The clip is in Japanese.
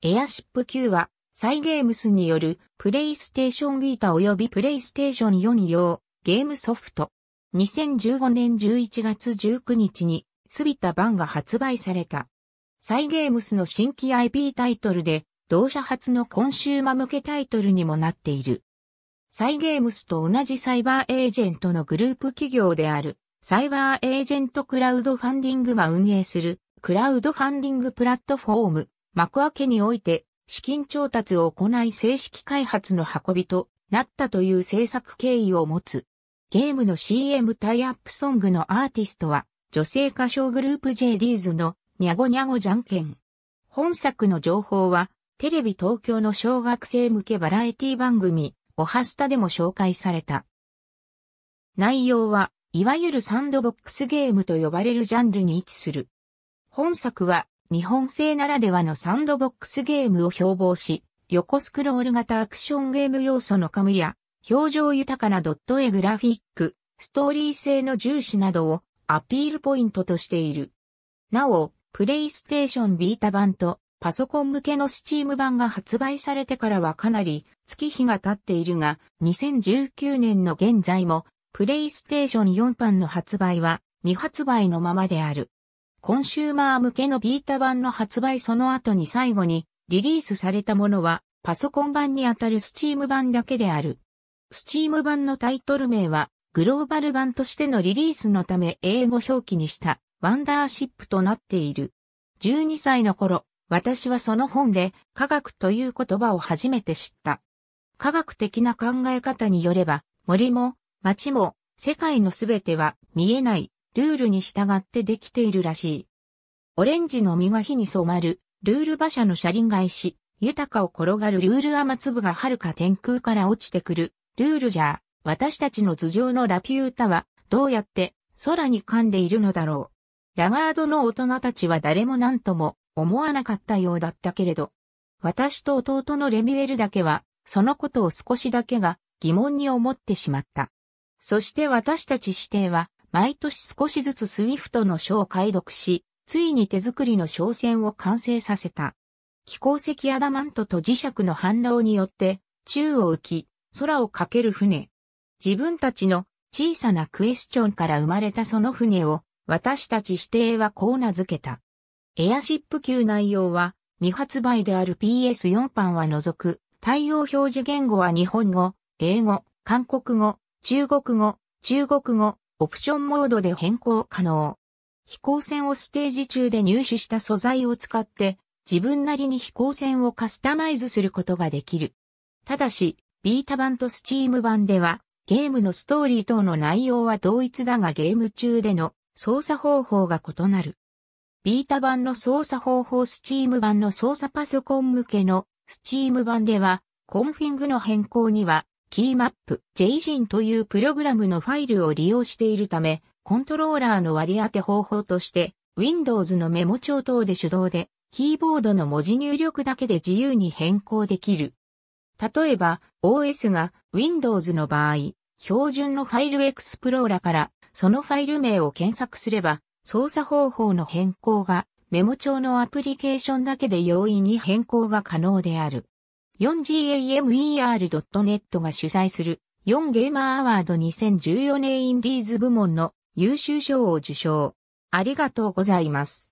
エアシップ Q は、サイゲームスによる、プレイステーションビータ及びプレイステーション4用、ゲームソフト。2015年11月19日に、スビタ版が発売された。サイゲームスの新規 IP タイトルで、同社初のコンシューマ向けタイトルにもなっている。サイゲームスと同じサイバーエージェントのグループ企業である、サイバーエージェントクラウドファンディングが運営する、クラウドファンディングプラットフォーム、幕開けにおいて資金調達を行い正式開発の運びとなったという制作経緯を持つ。ゲームの CM タイアップソングのアーティストは女性歌唱グループ JDs のニャゴニャゴじゃんけん。本作の情報はテレビ東京の小学生向けバラエティ番組オハスタでも紹介された。内容は、いわゆるサンドボックスゲームと呼ばれるジャンルに位置する。本作は、日本製ならではのサンドボックスゲームを標榜し、横スクロール型アクションゲーム要素のカムや、表情豊かなドット絵グラフィック、ストーリー性の重視などをアピールポイントとしている。なお、プレイステーションビータ版とパソコン向けのスチーム版が発売されてからはかなり月日が経っているが、2019年の現在も、プレイステーション4版の発売は未発売のままである。コンシューマー向けのビータ版の発売その後に最後にリリースされたものはパソコン版にあたるスチーム版だけである。スチーム版のタイトル名はグローバル版としてのリリースのため英語表記にしたワンダーシップとなっている。12歳の頃、私はその本で科学という言葉を初めて知った。科学的な考え方によれば、森も、街も、世界のすべては見えないルールに従ってできているらしい。オレンジの実が火に染まる、ルール馬車の車輪返し、豊かを転がるルール雨粒が遥か天空から落ちてくる、ルールじゃ、私たちの頭上のラピュータは、どうやって空に噛んでいるのだろう。ラガードの大人たちは誰も何とも思わなかったようだったけれど、私と弟のレミエルだけは、そのことを少しだけが疑問に思ってしまった。そして私たち指定は、毎年少しずつスウィフトの書を解読し、ついに手作りの商船を完成させた。気候石アダマントと磁石の反応によって、宙を浮き、空を駆ける船。自分たちの小さなクエスチョンから生まれたその船を、私たち指定はこう名付けた。エアシップ級内容は、未発売である PS4 版は除く、対応表示言語は日本語、英語、韓国語、中国語、中国語、オプションモードで変更可能。飛行船をステージ中で入手した素材を使って自分なりに飛行船をカスタマイズすることができる。ただし、ビータ版とスチーム版ではゲームのストーリー等の内容は同一だがゲーム中での操作方法が異なる。ビータ版の操作方法スチーム版の操作パソコン向けのスチーム版ではコンフィングの変更にはキーマップ j イジンというプログラムのファイルを利用しているため、コントローラーの割り当て方法として、Windows のメモ帳等で手動で、キーボードの文字入力だけで自由に変更できる。例えば、OS が Windows の場合、標準のファイルエクスプローラからそのファイル名を検索すれば、操作方法の変更がメモ帳のアプリケーションだけで容易に変更が可能である。4gamer.net が主催する4ゲーマーアワード2014年インディーズ部門の優秀賞を受賞。ありがとうございます。